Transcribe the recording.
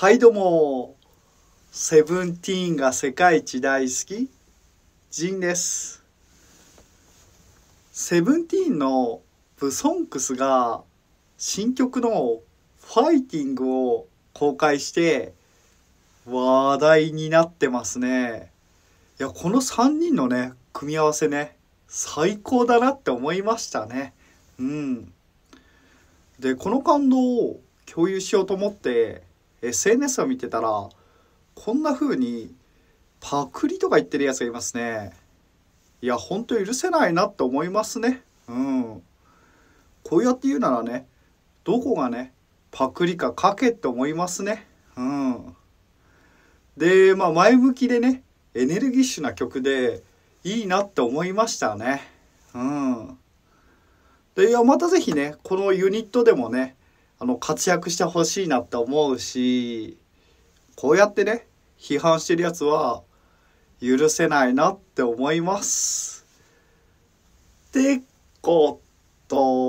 はいどうもセブンティーンが世界一大好きジンですセブンティーンのブソンクスが新曲のファイティングを公開して話題になってますねいやこの3人のね組み合わせね最高だなって思いましたねうんでこの感動を共有しようと思って SNS を見てたらこんな風にパクリとか言ってるやつがいますねいや本当許せないなって思いますねうんこうやって言うならねどこがねパクリか書けって思いますねうんでまあ前向きでねエネルギッシュな曲でいいなって思いましたねうんでいやまた是非ねこのユニットでもねあの活躍してほしいなって思うしこうやってね批判してるやつは許せないなって思います。ってこと